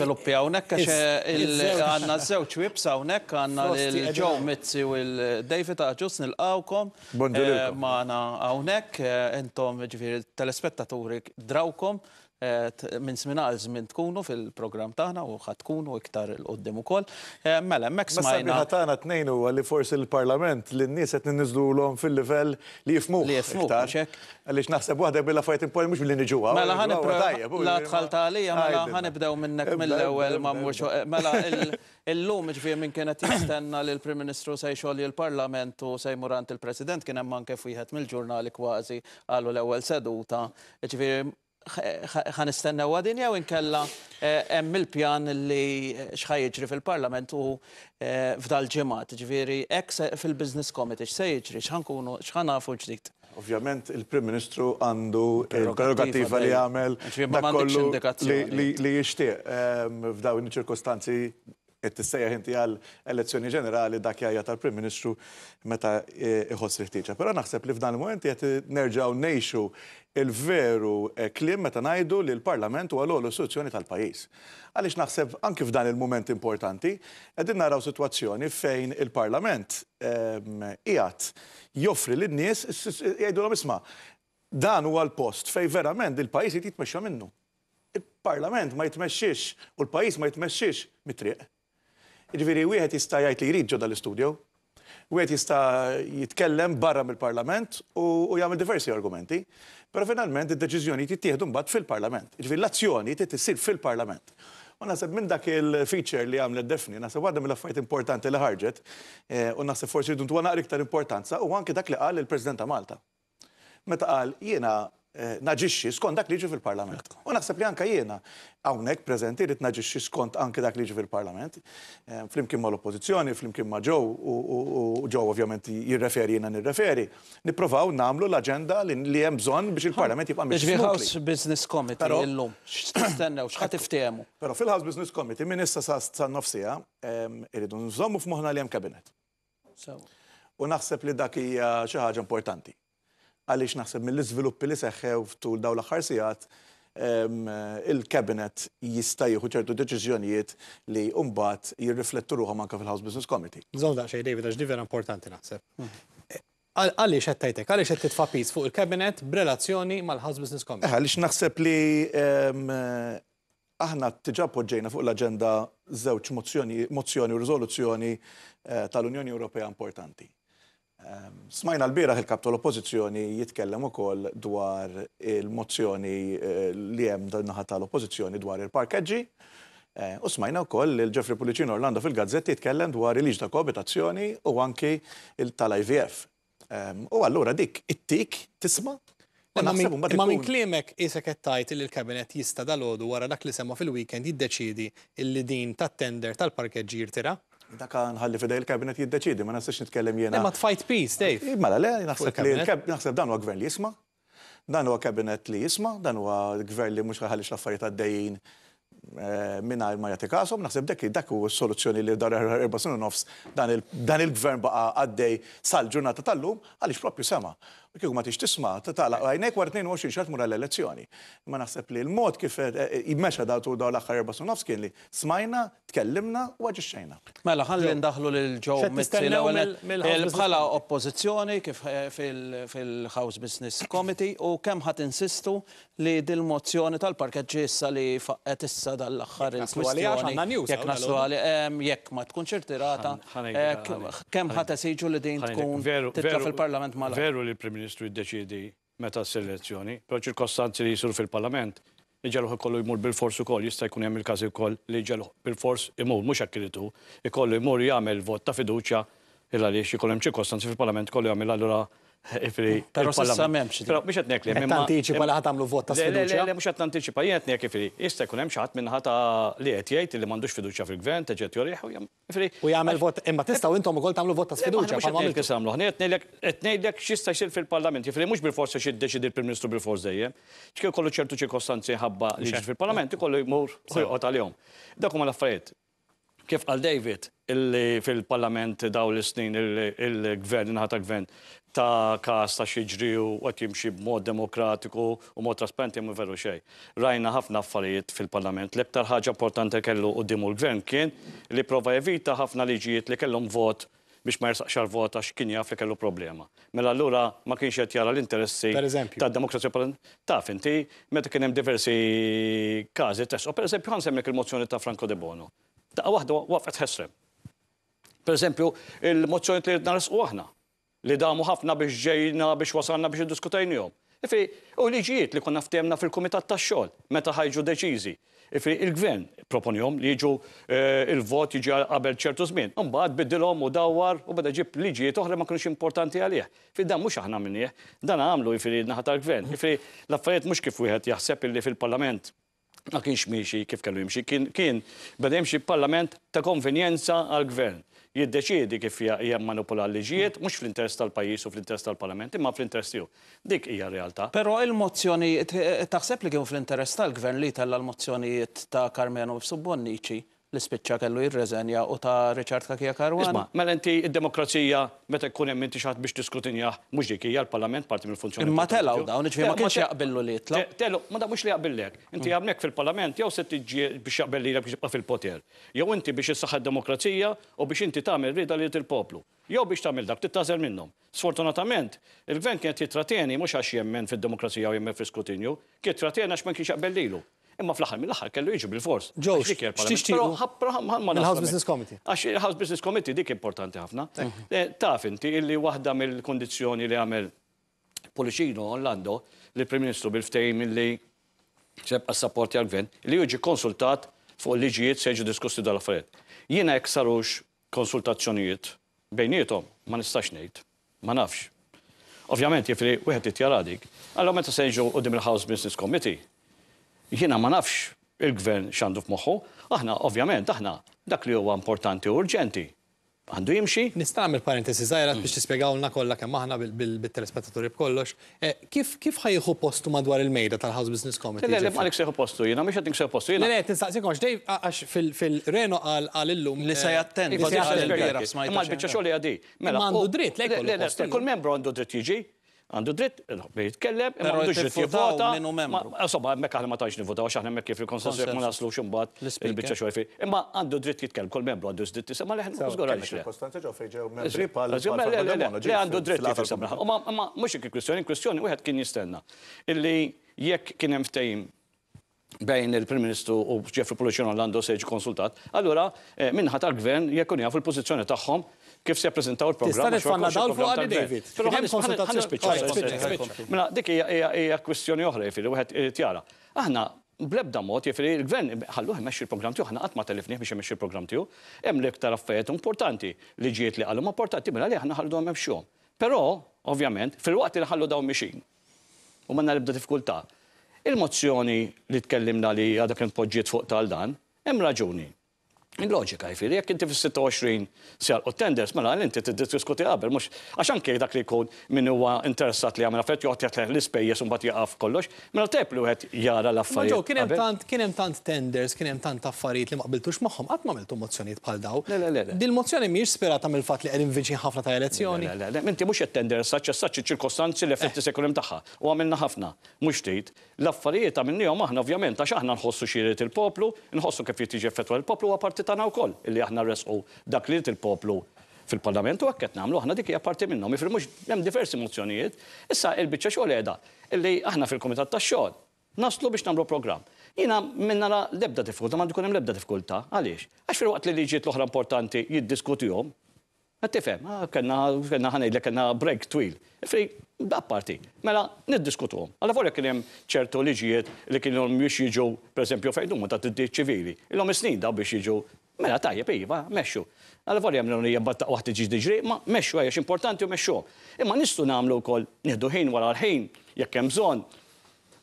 Veluppi għawnek, għax eh, għanna zewċ wibs għawnek, għanna l-ġo Mitzi u l-David għagġus nil-għawkom. Eh, Maħna għawnek, eh, intom ġifiri telespettaturi drawkom minn sminar żmien tkunu fil-programm tagħna u ħad tkunu iktar il-qoddim ukoll. E, mela hemmhekk smajna. Mas tagħna tnejn huwa li forsi l-Parlament li n-nies qed ninniżlulhom fil-livell li jifmu. Li jifmu Għaliex naħseb waħda bil affarijiet impoli mhux billi niġuha. Mela ħan: la tħalt għalija mela ħanibdew mela. minnek mill-ewwel ma mhux mela illum ġifier minn kienet jistenna li l-Prim Ministru se jxolli l-Parlament u se jmurant il-President kien hemm anke fieħed mill-ġurnali kważi qalu l-ewwel seduta. Ġifieri ħanistennew għadin u inkella hemm il-pjan li xħaj jiġri fil-Parlament u f'dal ġimgħat, ġifieri hekk fil-Business Committee x'se jiġri, x'ħankunu x'ħanafu ġdid. Ovvjament il-Prim Ministru għandu il-prerogativa li għamel li jixtieq f'dawn iċ-ċirkostanzi tissejja inti għal elezzjoni ġenerali dak jajja tal-Prim Ministru meta iħoss riħtieġa. Però naħseb li f'dan il-moment qed nerġgħu ngħixu il-veru eh, klim meta ngħidu li l-Parlament huwa l istituzzjoni tal-pajjiż. Għaliex naħseb anke f'dan il-moment importanti qegħdin naraw sitwazzjoni fejn il-Parlament ehm, qiegħed joffri lin-nies jgħidulhom isma' dan huwa l-post fej verament il-pajjiż jitmexxa minnu. Il-Parlament ma jitmexxix u l-pajjiż ma jitmexxix mitriq. Ġifieri wieħed jista' jgħid li jrid ġodda l-istudio, wieħed jista' jitkellem barra mill-Parlament u jagħmel diversi argumenti, però finalment id-deċiżjoni jittieħdu mbagħad fil-Parlament. Ġifieri l-azzjoni tissir fil-Parlament. U nasib minn dak il-feature li għamlet defni, nasib għadda mill-affajt importanti li ħarġet, eh, u nasib forsi jidun tuwa naqri iktar importanza, u għanki dak li għal il-President ta' Malta. Meta għal, jiena naġixxi skont dak li ġi fil-Parlament. U naħseb li anka jiena hawnhekk preżenti rrid naġixxi skont anke dak li ġi fil-Parlament. Eh, flimkien mal oppożizzjoni flimkien ma' ġew u ġew ovvjament jirreferi jiena nirreferi. nippruvaw nagħmlu l-aġenda li hemm bżonn biex il-Parlament jibqa' miex. House Business Committee illum x'tistennew x'ħad iftehmu. Però fil-House Business Committee minn issa sa nofsija irridu nżommu f'moħħna li hemm kabinet. U naħseb li dak hija xi ħaġa importanti għaliex naħseb mill izviluppi li seħħew ftul dawn l-aħħar il-kabinet jista' jieħu ċertu deċiżjonijiet li mbagħad jirriflettu ruħhom anke fil-House Business Committee. Żon daqsxej David għax vera importanti naħseb. Mhm. Eh, għaliex qed tajtek, għaliex qed titfapis fuq il-kabinet b'relazzjoni mal-House Business Committee? Għaliex naħseb li aħna tiġa poġġejna fuq l-agenda żewġ mozzjoni u riżoluzzjoni eh, tal-Unjoni Ewropea importanti. Smajna l bira il-kap tal-oppozizjoni jitkellem ukoll dwar il-mozzjoni eh, li hemm naħa tal-oppozizjoni dwar il-parkeġġi. Eh, u smajna wkoll il ġefri Pulicino Orlando fil-gazzetti jitkellem dwar il-liġ ta' koabitazzjoni u anki tal-IVF. Ehm, u allura dik it-tik tisma' Ma minn klimek isek tajt li l-kabinet jista dal-ħodu wara dak li semma fil-weekend jiddeċidi il-li din tat-tender tal parkeġi jirtira? Daka nħalli fidej il-kabinet jiddeċidi, ma nasiex nitkellem jena. Ma tfajt peace, Dave. Eh, mela le, naħseb li naħseb dan huwa gvern li jisma, dan huwa kabinet li jisma, dan huwa gvern li mhux ħalix l-affarijiet għaddejjin eh, mingħajr ma jagħti kasom, naħseb dak dak s-soluzzjoni li dar erba' sinu nofs dan il-gvern baqa' għaddej sal-ġurnata tal-lum għaliex propju sema' kieku ma tix tisma, ta' tala, għajnek war 22 xart mura l-elezzjoni. Ma naħseb li l-mod kif jimmeċa eh, eh, datu daw l-axħar erba sunof kien li smajna, tkellimna u għagġiċċajna. Mela, ħalli ndaħlu l-ġo eh, bħala oppozizjoni kif fil-House Business Committee u kem ħat insistu li dil-mozzjoni tal-parket li faqqet issa dal-axħar il-kwestjoni. Jek naslu għali, jek ma tkun ċertirata, kem ħat esiġu li din tkun titra fil-parlament mal Veru li Ministru jiddeċidi meta s-selezzjoni, pero ċirkostanzi li jisur fil-Parlament, li iġeluħ kollu jmur bil-fors ukoll, jista' jkun hemm il-każ koll li ġeluħ bil-fors imur mux hekk iritu, ikollu jmur jagħmel vot ta' fiduċja il għaliex ikollu hemm ċirkostanzi fil-Parlament kollu jagħmel allura Ifri. Eh, Pero s memx. Pero biex għetnek li. Eh, tantiċipa li ħatamlu vot ta' sfiduċa. Le, mux għet tantiċipa li għetnek ifri. Ista kun hemm xaħat minnħata li li mandux fiduċa fil-gvern, teġet jorriħ u U jgħamil eh, vot, imma tistaw intom u kol tamlu vot ta' sfiduċa. Ma għamil kisamlu. Għetnejlek xista xil fil-parlament. Ifri mux bil-forsa xid deċidi prim ministru bil-forsa dejjem. ċkej kollu ċertu ċirkostanzi ħabba li fil-parlament, kollu jmur u jgħot għal-jom. Dakum għal-affarijiet kif għal David illi fil-parlament daw l-snin il-gvern, ta' gvern ta' kas ta' xieġri u għat jimxi b'mod demokratiku u mod trasparenti mu veru xej. Rajna ħafna affarijiet fil-parlament. L-iktar ħaġa importanti kellu u dimu l-gvern kien li prova evita ħafna liġijiet li kellhom vot biex ma vot vota x'kien jaf li kellu problema. Mela allura ma kienx qed jara l-interessi tad-demokrazija taf inti meta kien hemm diversi każi O Per eżempju semmek il-mozzjoni ta' Franco De Bono. Daqqa waħda waqfet ħesrem. Per eżempju, il-mozzjoni li ridna resqu aħna li damu ħafna biex ġejna biex wasalna biex diskutajnijom. Ifi, u liġijiet li konna ftemna fil-Komitat ta' xogħol meta ħajġu deċiżi. Ifi, il-gvern proponjom li jiġu eh, il-vot jiġi qabel ċertu żmien. Imbagħad biddilhom u dawwar u beda ġib liġijiet oħra ma kienux importanti għalih. Fi dan mhux aħna minnieh, dan għamlu ifi naħa tal-gvern. Ifi, l-affarijiet mhux kif wieħed jaħseb illi fil-Parlament ma kienx miexi kif kellu jimxi, kien, kien bada jimxi parlament ta' konvenjenza għal-gvern. Jiddeċiedi kif hija manipula l-liġijiet, mhux fl-interess tal-pajjiż u fl-interess tal-parlament, imma fl-interess tiegħu. Dik hija realtà. Però il-mozzjoni taħseb li kienu fl-interess tal-gvern li tella l-mozzjonijiet ta' Karmenu f-Subbonniċi? l-ispiċċa kellu jirreżenja u ta' Richard Kakija Karwana. Mela inti id-demokrazija meta jkun hemm inti xaħat biex tiskrutinja mhux dik hija l-Parlament parti mill-funzjoni. Imma telaw dawn iġifieri ma kienx jaqbillu li jitla. Telu, ma da mhux li jaqbillek. Inti mm. għamlek fil-Parlament jew se tiġi biex jaqbel lilek biex fil-poter. Jew inti biex issaħħa demokrazija u biex inti tagħmel rida li il-poplu. Jew biex tagħmel dak tittażel minnhom. Sfortunatament, il-gvern kien jitrateni mhux għax jemmen fid-demokrazija u jemmen fil-skrutinju, kien jitrateni għax ma kienx jaqbellilu. Imma fl-aħħar mill-aħħar kellu jiġu bil-fors. Ġo, il-House Business Committee. Għax il-House Business Committee dik importanti ħafna. Eh, taf inti illi waħda mill-kondizzjoni li għamel Policino Orlando li Prim Ministru bil-ftejm illi sebqa s-sapporti għal-gvern li jiġi konsultat fuq liġijiet se jiġu diskussi dal-affarijiet. Jiena jekk sarux konsultazzjonijiet bejnietom ma nistax ngħid, ma nafx. Ovvjament jifri wieħed titjara dik. Allora meta se jiġu qudiem il-House Business Committee jiena ma nafx il-gvern xandu f'moħħu, aħna ovvjament aħna dak li huwa importanti u urġenti. Għandu jimxi? il parentesi zaħirat biex tispiegawlna kollha kemm aħna bil telespettatori b'kollox. Eh, kif ħajħu postu madwar il-mejda tal-House Business Committee? Le, le, ma nikseħu postu jina, miex għad postu jina. Le, tinsaqsikom xdej għax fil-reno għal illum. Li se għal eh, Ma l-bicċa xogħol Mela, għandu oh, dritt, le, kull membru għandu dritt jiġi għandu dritt, jitkellem, ma għandu dritt jivvota. Insomma, mekk aħna ma tajx nivvota, għax aħna mekk jifri konsensu jek ma naslu xumbat il-bicċa eh? fi. Imma għandu dritt jitkellem, kol membru għandu dritt jisemma leħen zgur għalix. Kostanza ġo fejġew membri pal. Le għandu dritt jitkellem. Ma mux ikki kwistjoni, kwistjoni u kien jistenna. Illi jekk kien hemm ftejim bejn il-Prim Ministru u Jeffrey Pollution Orlando seġ konsultat, allura eh, minnħat għal-gvern jekun jgħafu l pozizjoni taħħom kif se jappreżentaw il-programm. Tista' tfanna dawl fuq għadi David. Però ħan konsultazzjoni speċjali. Mela, dik hija kwistjoni oħra jifieri wieħed eh, tjara. Aħna blebda mod jifri il-gvern ħalluħ imexxi il-programm tiegħu, ħana qatt ma telifnih biex imexxi il-programm tiegħu, hemm l-iktar affarijiet importanti li ġiet li għalhom importanti mela li aħna ħalluhom hemm Però, ovvjament, fil-waqt li ħallu dawn mixin u manna nibda diffikultà. Il-mozzjoni li tkellimna li għadak npoġġiet fuq tal dan, hemm raġuni. Il-loġika jifir, jek inti fi 26 sjal u tenders, mela inti t-diskuti qabel, mux għaxan kej dak li jkun minn huwa interessat li għamil affett joqgħod jgħat l-ispejjeż u mbagħad jgħaf kollox, mela teplu qed jara l-affarijiet. Ġo, kien hemm tant kienem tant tenders, kien hemm tant affarijiet li ma qbiltux magħhom qatt mozzjoniet mozzjonijiet bħal daw. Dil mozzjoni mhijiex spera mill-fatt li għedin vinċin ħafna ta' elezzjoni. mux mhux tenders saċċa saċċi ċirkostanzi li effetti eh. se jkun tagħha. U għamilna ħafna, mhux tit, l-affarijiet għom aħna ovvjament għax aħna nħossu xirrit il-poplu, nħossu kif jitiġi effettwa il-poplu l tagħna wkoll illi aħna resqu dak li il-poplu fil-parlament u għakket namlu, aħna dik hija parti minnhom, mi mhux hemm diversi mozzjonijiet, issa il-biċċa xogħol qiegħda illi aħna fil-Kumitat tax-xogħol naslu biex namlu programm. Jina minna la lebda difkulta, ma dikunem hemm lebda difkulta, għaliex? Għax fil-waqt li liġiet l-oħra importanti jiddiskutihom, Għattifem, ah, kena ħanajdle kena break twil. Fri, da parti. Mela, niddiskutu għom. Għalla forja kienem ċertu liġijiet li kienem biex jiġu, per esempio, fejdu ma ta' t ċivili. Il-lom snin da biex jiġu. Mela, tajja, iva, meċu. Għalla forja jemlu li ta' uħti ġiġ diġri, ma meċu għajax importanti u meċu. Imma nistu namlu kol, niddu ħin wara l-ħin, jekkem zon,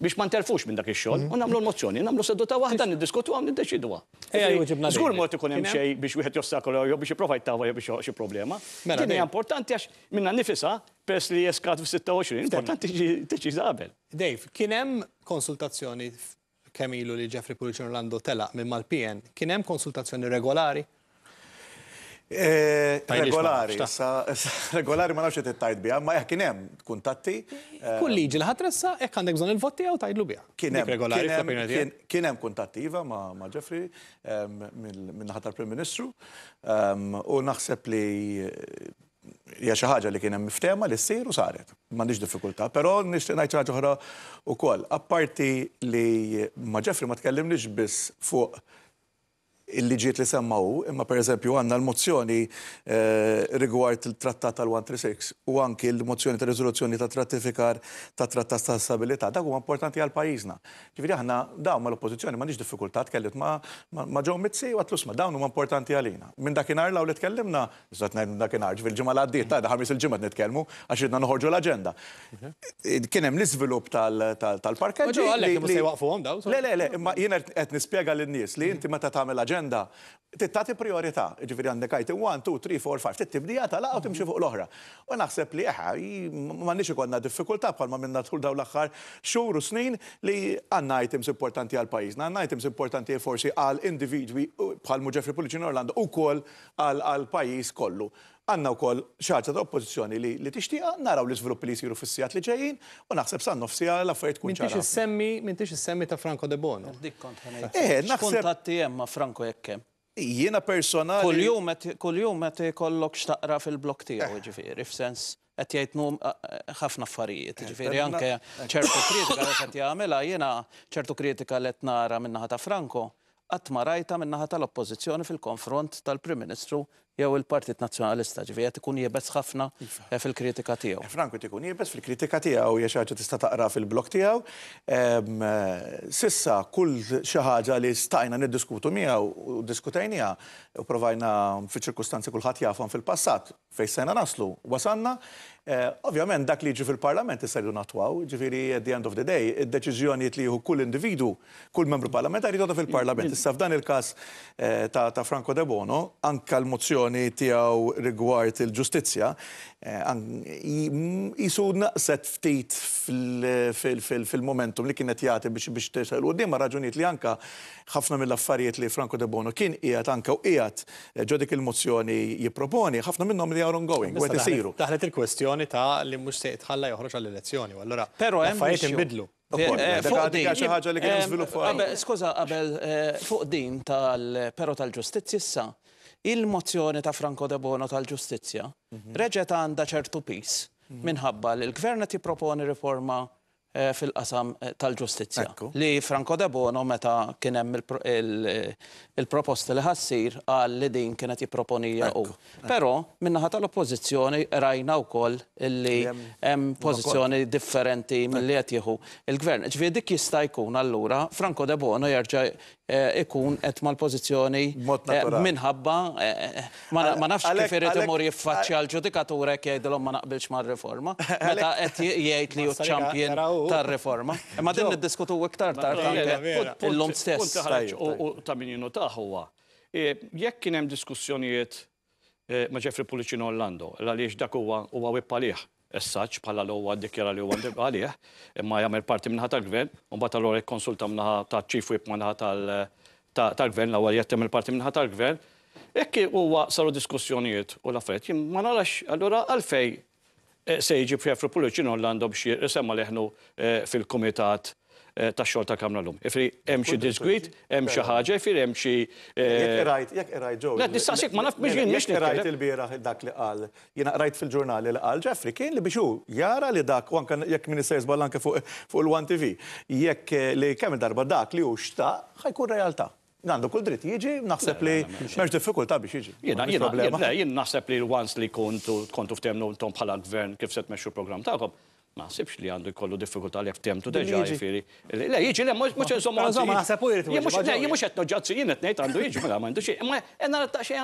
biex ma nterfux minn dak ix-xogħol, mhm. u nagħmlu l-mozzjoni, nagħmlu seduta waħda niddiskutwa u niddeċidwa. Żgur mod ikun hemm xejn biex wieħed jostakol jew biex jipprova jittawa jew biex xi problema. Din mela, hija importanti għax minna nifisa pers li jeskat fi 26, importanti deċiża qabel. Dave, kien hemm konsultazzjoni kemm ilu li Jeffrey Pulcher Orlando telaq minn mal-PN, kien hemm konsultazzjoni regolari Eh, regolari, regolari ma nafxet tajt bija, ma jek kienem kuntatti. Eh, Kull liġi l-ħatressa, jek għandek bżon il-votti għaw tajdlu bija. Kienem, kienem kuntatti iva ma Ġeffri eh, minn ħatar Prim Ministru ehm, u naħseb li hija xi ħaġa li kien hemm miftema li ssir u saret. M'għandix diffikultà, però nixtieq ngħid ħaġa oħra wkoll. Apparti li ma' Ġeffri ma tkellimniex biss fuq il-liġiet li semmaw, imma per eżempju għanna l-mozzjoni eh, rigward il-trattat tal-136 u anki l-mozzjoni ta' rizoluzzjoni ta' trattifikar ta' trattat ta' stabilità. Dak huwa importanti għal pajjiżna. Ġifieri aħna dawn mal-oppożizzjoni m'għandix diffikultat kellit ma' ġew mitzi u għatlusma dawn huma importanti għalina. Minn dakinhar law li tkellimna, iżgħat ngħid minn dakinhar, ġifieri l-ġimgħa għaddiet ta' ħames il ġimgħat nitkellmu għax ridna noħorġu l-aġenda. Mhm. Kien hemm l-iżvilupp tal-parkeġġi. Le, le, le, imma qed nispjega lin-nies li inti meta tagħmel aġenda l-agenda tittati priorità, ġifiri għandek għajti 1, 2, 3, 4, 5, bdija tala u timxie fuq l-oħra. U naħseb li eħa, ma nix ikonna bħal bħalma minna tħul daw l-axħar xur u snin li għanna items importanti għal pajizna, għanna items importanti forsi għal individwi bħal muġefri Puliċin Orlando u kol għal pajiz kollu għanna u koll xarċa ta' oppozizjoni li, li tixtiqa, naraw li sviluppi li jisiru fissijat li ġejjin, u naħseb sannu fissija l-affarijiet kun ċara. Mintix semmi mintix semmi ta' Franco De Bono. Dik kont Eh, naħseb. Kontatti ma' Franco jekke. Jiena personali. Kull-jum kull kollok qed xtaqra fil-blok tiegħu eh. ġifieri, f'sens qed jgħidnu eh, eh, ħafna affarijiet. ġifiri, anke ċertu kritika li qed jagħmilha jiena ċertu kritika li qed nara minnaħa ta' Franco qatt ma rajta minnaħa tal-oppożizzjoni fil-konfront tal-Prim Ministru jew il-Partit Nazzjonalista ġifi qed ikun jiebes ħafna iva. fil-kritika tiegħu. Eh, Franku qed ikun fil-kritika tiegħu jew xi ħaġa tista' taqra fil-blok tiegħu. Eh, sissa kull xi ħaġa li stajna niddiskutu miegħu u diskutejnija u provajna fiċ-ċirkustanzi kulħadd jafhom fil-passat fejn sejna naslu. Wasanna eh, Ovvjament dak li jiġi fil-parlament issa jdu natwaw, ġifiri at the end of the day, id-deċiżjonijiet li kull individu, kull membru parlamentari jridu fil-parlament. Issa f'dan il-każ ta' Franco De Bono, anka l-mozzjoni l-opinjoni tiegħu rigward il-ġustizzja jisu eh, naqset ftit fil-momentum li kienet jagħti biex biex tersel dima raġuniet li anka ħafna mill-affarijiet li Franco De Bono kien qiegħed anka u qiegħed eh, ġodik il-mozzjoni jipproponi ħafna minnhom li are ongoing qed isiru. Taħlet il-kwestjoni ta' li mhux seħtħalla jitħalla joħroġ għall-elezzjoni, allura però affarijiet eh, Fuq din Skuża qabel fuq din tal pero tal ġustizja issa il-mozzjoni ta' Franco de Bono tal-ġustizja mhm. reġet għanda ċertu pis mhm. minħabba li l-gvern qed jipproponi riforma Eh, fil-qasam eh, tal-ġustizja. Li Franco de Bono meta kien hemm eh, il-proposta li ħassir għal li din kienet jipproponija u. Però minnaħa tal-oppożizzjoni rajna wkoll li hemm pożizzjoni differenti milli qed jieħu il-gvern. Ġifieri dik jista' jkun allura Franco de Bono jerġa' ikun qed mal-pożizzjoni minħabba ma nafx kif irid imur jiffaċċja l-ġudikatura jekk jgħidilhom ma naqbilx mar-riforma. Meta qed jgħid li hu champion tar-reforma. Ma din niddiskutu iktar l-lum stess. U ta' min jinu ta' huwa. E, Jek kien hemm diskussjonijiet e, ma' Ġeffri Pulicino Orlando, għaliex dak huwa huwa wippalih essaċ bħala l-għu dikjara li għu għalih, imma jgħamil parti minnaħa tal-gvern, un l-għu għek konsulta minnaħa ta' ċifu jib minnaħa tal-gvern, l-għu jgħattem il-parti minnaħa tal-gvern. Ekki għu saru diskussjonijiet u l-affarijiet, ma narax allura għalfej Eh, se jiġi pre-Afropoliċi non għandhom semma leħnu eh, fil-komitat eh, ta' xol ta' kamra l-lum. Ifri, hemm xi disgwit, hemm xi ħaġa, ifri hemm xi. Jekk rajt, jekk rajt ġew. Le nistaqsik ma naf biex rajt il-bieraħ dak li qal. Jiena rajt fil-ġurnali li qal Ġeffri kien li biex jara li dak u anke jekk min se fuq il 1 TV. Jekk li kemm darba dak li hu xtaq ħajkun realtà għandu kull dritt jiġi, naħseb li merġ diffikulta biex jiġi. Jena, jena, jena jena, naħseb li l-wans li kontu kontu ftemnu tom bħala gvern kif set meċu program ta'kom. Ma sibx li għandu kollu diffikulta li ftemtu deġa jifiri. Le, jiġi, le, mux għan. Insomma, naħseb u jirti. Jimux etno ġazzi, jien etnejt għandu jiġi, ma għandu xie. Ma għanna e rattaxie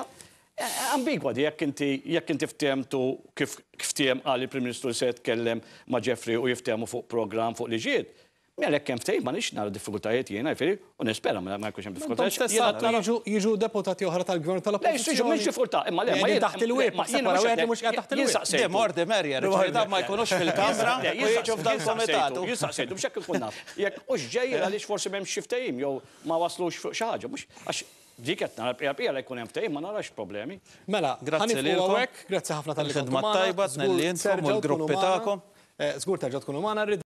ambigwa di jekk inti jekk inti ftemtu kif ftiem għal il-Prim Ministru se tkellem ma' Ġeffri u jiftemu fuq program fuq liġiet. Għalek kem ftej, ma nix nara diffikultajiet jiena jfiri, u nispera ma nara kuxem diffikultajiet. Jiġu deputati oħra tal-gvern tal-oppozizjoni. Jiġu mux diffikulta, imma le, ma taħt il-web, ma jena mux għed mux għed taħt il-web. Dem ordi merja, rriċerita ma jkunux fil-kamra, jiġu f'dal-komitat. Jisaqsejtu, bxek kun naf. Jek ux ġej eh. għalix forsi memx xiftajim, jow ma waslux fuq xaħġa, mux għax Diket nara pija li kunem ftejn ma narax problemi. Mela, grazzi li grazzi ħafna tal-ħidma tajba, t-nelli jintom, il-gruppi ta'kom. Eh, zgur terġa tkunu maħna,